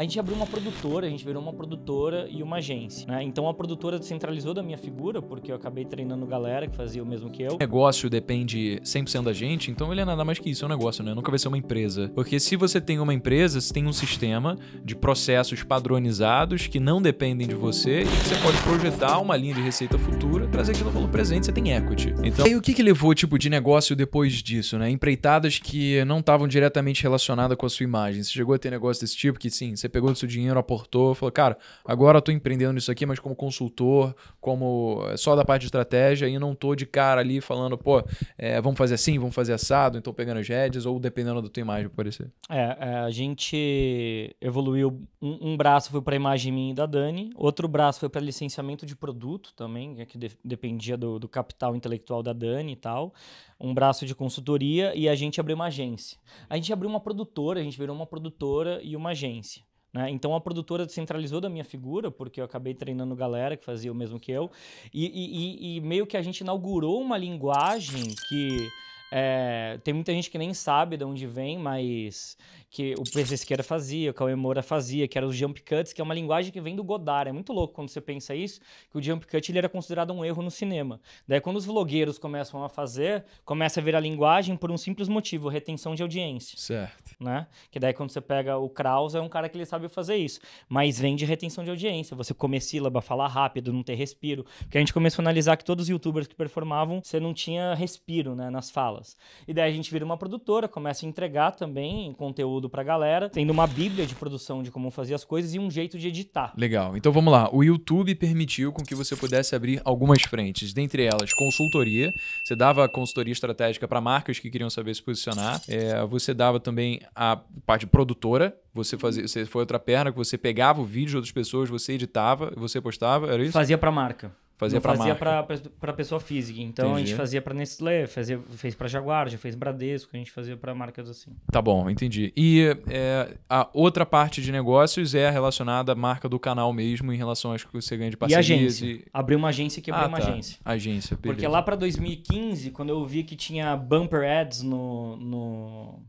A gente abriu uma produtora, a gente virou uma produtora e uma agência, né? Então a produtora descentralizou da minha figura, porque eu acabei treinando galera que fazia o mesmo que eu. O negócio depende 100% da gente, então ele é nada mais que isso, é um negócio, né? Nunca vai ser uma empresa. Porque se você tem uma empresa, você tem um sistema de processos padronizados que não dependem de você e você pode projetar uma linha de receita futura, trazer aquilo valor presente, você tem equity. Então, e aí o que que levou, tipo, de negócio depois disso, né? Empreitadas que não estavam diretamente relacionadas com a sua imagem. Você chegou a ter negócio desse tipo que, sim, você pegou o seu dinheiro, aportou, falou, cara, agora eu tô empreendendo isso aqui, mas como consultor, como eh, só da parte de estratégia, e não tô de cara ali falando, pô, é, vamos fazer assim, vamos fazer assado, então pegando as redes, ou dependendo da tua imagem, por parecer. É, é, a gente evoluiu, um, um braço foi para imagem minha e da Dani, outro braço foi para licenciamento de produto também, é que de, dependia do, do capital intelectual da Dani e tal, um braço de consultoria, e a gente abriu uma agência. A gente abriu uma produtora, a gente virou uma produtora e uma agência. Né? Então a produtora descentralizou da minha figura, porque eu acabei treinando galera que fazia o mesmo que eu, e, e, e meio que a gente inaugurou uma linguagem que é, tem muita gente que nem sabe de onde vem, mas que o PC Siqueira fazia, o Cauê Moura fazia, que era os jump cuts, que é uma linguagem que vem do Godard. É muito louco quando você pensa isso, que o jump cut ele era considerado um erro no cinema. Daí quando os vlogueiros começam a fazer, começa a virar linguagem por um simples motivo, retenção de audiência. Certo. Né? Que daí quando você pega o Kraus, é um cara que ele sabe fazer isso. Mas vem de retenção de audiência, você comer sílaba, falar rápido, não ter respiro. Porque a gente começou a analisar que todos os youtubers que performavam, você não tinha respiro né, nas falas pessoas. E daí a gente vira uma produtora, começa a entregar também conteúdo pra galera, tendo uma bíblia de produção de como fazer as coisas e um jeito de editar. Legal. Então vamos lá. O YouTube permitiu com que você pudesse abrir algumas frentes, dentre elas consultoria. Você dava consultoria estratégica para marcas que queriam saber se posicionar. É, você dava também a parte produtora, você uhum. fazia, você foi outra perna que você pegava o vídeo de outras pessoas, você editava, você postava, era isso? Fazia para marca. Fazia para Fazia para pessoa física. Então entendi. a gente fazia para Nestlé, fazia, fez para Jaguar, já fez Bradesco, a gente fazia para marcas assim. Tá bom, entendi. E é, a outra parte de negócios é relacionada à marca do canal mesmo, em relação às que você ganha de parcerias. E agência. E... Abriu uma agência e quebrou ah, uma tá. agência. Agência, beleza. Porque lá para 2015, quando eu vi que tinha bumper ads no, no,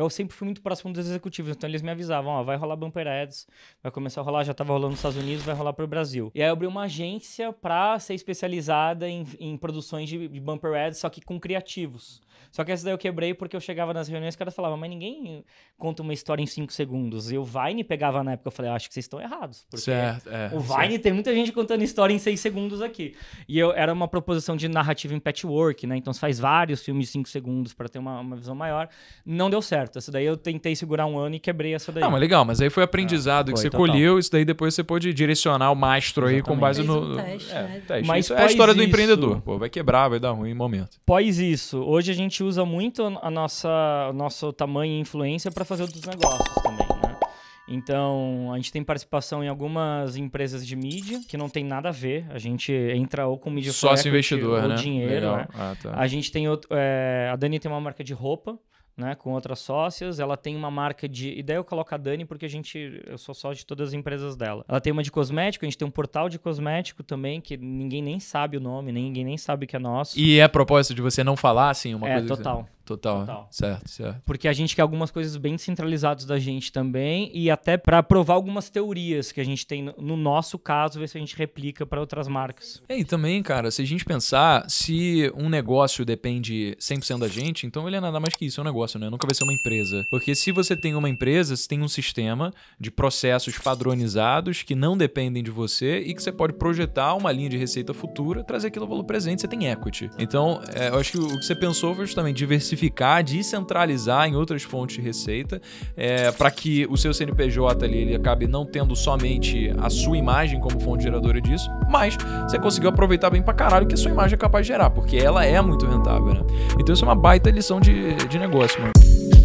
eu sempre fui muito próximo dos executivos, então eles me avisavam, ó, vai rolar Bumper Ads, vai começar a rolar, já tava rolando nos Estados Unidos, vai rolar pro Brasil. E aí eu abri uma agência pra ser especializada em, em produções de, de Bumper Ads, só que com criativos. Só que essa daí eu quebrei porque eu chegava nas reuniões e os caras falavam, mas ninguém conta uma história em 5 segundos. E o Vine pegava na época, eu falei, ah, acho que vocês estão errados. Porque certo, é, o Vine certo. tem muita gente contando história em 6 segundos aqui. E eu era uma proposição de narrativa em patchwork, né? Então você faz vários filmes de 5 segundos para ter uma, uma visão maior. Não deu certo certo. Essa daí eu tentei segurar um ano e quebrei essa daí. Não, mas legal, mas aí foi aprendizado ah, que você total. colheu, isso daí depois você pôde direcionar o mastro Exatamente. aí com base no. Um teste, é, né? teste. Mas isso é a história isso... do empreendedor. Pô, vai quebrar, vai dar ruim em momento. Pós isso, hoje a gente usa muito a nossa, o nosso tamanho e influência para fazer outros negócios também. Então, a gente tem participação em algumas empresas de mídia, que não tem nada a ver. A gente entra ou com mídia Sócio é investidor, ou né? dinheiro, né? Ah, tá. A gente tem... Outro, é, a Dani tem uma marca de roupa, né, com outras sócias. Ela tem uma marca de. E daí eu coloco a Dani, porque a gente. Eu sou sócio de todas as empresas dela. Ela tem uma de cosmético, a gente tem um portal de cosmético também, que ninguém nem sabe o nome, ninguém nem sabe que é nosso. E é a propósito de você não falar, assim, uma é, coisa. É, total. Total. É. Total. Certo, certo. Porque a gente quer algumas coisas bem centralizadas da gente também e até para provar algumas teorias que a gente tem no nosso caso, ver se a gente replica para outras marcas. É, e também, cara, se a gente pensar, se um negócio depende 100% da gente, então ele é nada mais que isso, é um negócio, né? Nunca vai ser uma empresa. Porque se você tem uma empresa, você tem um sistema de processos padronizados que não dependem de você e que você pode projetar uma linha de receita futura, trazer aquilo ao valor presente, você tem equity. Então, é, eu acho que o que você pensou foi justamente diversificar diversificar, descentralizar em outras fontes de receita, é, para que o seu CNPJ ali, ele acabe não tendo somente a sua imagem como fonte geradora disso, mas você conseguiu aproveitar bem para caralho que a sua imagem é capaz de gerar, porque ela é muito rentável, né? Então isso é uma baita lição de, de negócio, mano.